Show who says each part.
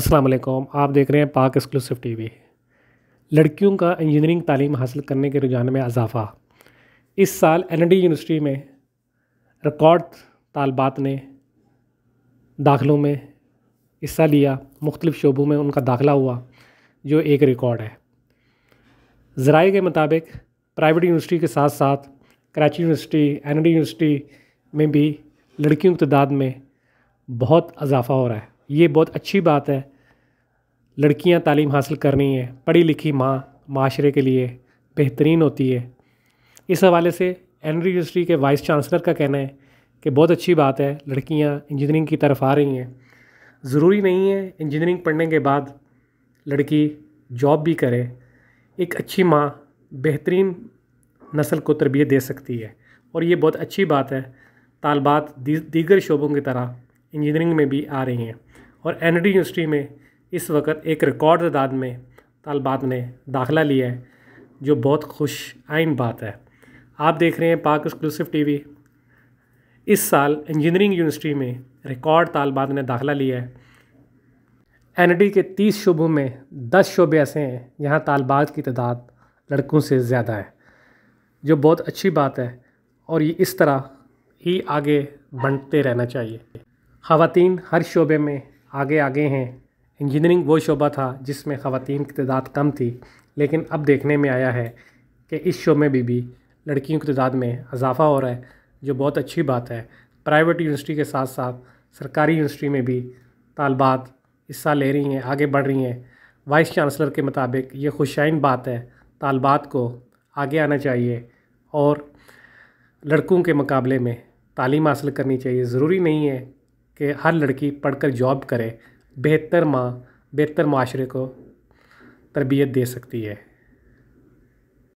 Speaker 1: अस्सलाम वालेकुम आप देख रहे हैं पाक एक्सक्लूसिव टीवी लड़कियों का इंजीनियरिंग तालीम हासिल करने के रुझान में इजाफ़ा इस साल एन यूनिवर्सिटी में रिकॉर्ड तालबात ने दाखिलों में हिस्सा लिया मुख्तलिफ़ शोबों में उनका दाखिला हुआ जो एक रिकॉर्ड है ज़राए के मुताबिक प्राइवेट यूनिवर्सिटी के साथ साथ कराची यूनिवर्सिटी एन यूनिवर्सिटी में भी लड़कियों की तादाद में बहुत इजाफ़ा हो रहा है ये बहुत अच्छी बात है लड़कियां तालीम हासिल करनी है पढ़ी लिखी माँ माशरे के लिए बेहतरीन होती है इस हवाले से एनरी यूनिवर्सिटी के वाइस चांसलर का कहना है कि बहुत अच्छी बात है लड़कियां इंजीनियरिंग की तरफ आ रही हैं ज़रूरी नहीं है इंजीनियरिंग पढ़ने के बाद लड़की जॉब भी करे एक अच्छी माँ बेहतरीन नस्ल को तरबियत दे सकती है और ये बहुत अच्छी बात है तालबात दी, दीगर शोबों की तरह इंजीनियरिंग में भी आ रही हैं और एन यूनिवर्सिटी में इस वक्त एक रिकॉर्ड तादाद में तलबात ने दाखिला लिया है जो बहुत खुश आइन बात है आप देख रहे हैं पाक एक्सक्लूसिव टीवी इस साल इंजीनियरिंग यूनिवर्सिटी में रिकॉर्ड तालबात ने दाखिला लिया है एन के तीस शोबों में दस शोबे ऐसे हैं जहाँ तालबात की तादाद लड़कों से ज़्यादा है जो बहुत अच्छी बात है और ये इस तरह ही आगे बढ़ते रहना चाहिए खातन हर शोबे में आगे आगे हैं इंजीनियरिंग वो शोबा था जिसमें ख़वान की तादाद कम थी लेकिन अब देखने में आया है कि इस शो में भी, भी लड़कियों की तादाद में इजाफ़ा हो रहा है जो बहुत अच्छी बात है प्राइवेट यूनिवर्सिटी के साथ साथ सरकारी यूनिवर्सिटी में भी तालबात हिस्सा ले रही हैं आगे बढ़ रही हैं वाइस चांसलर के मुताबिक ये खुशाइन बात है तालबात को आगे आना चाहिए और लड़कों के मुकाबले में तालीम हासिल करनी चाहिए ज़रूरी नहीं है कि हर लड़की पढ़कर जॉब करे बेहतर माँ बेहतर माशरे को तरबियत दे सकती है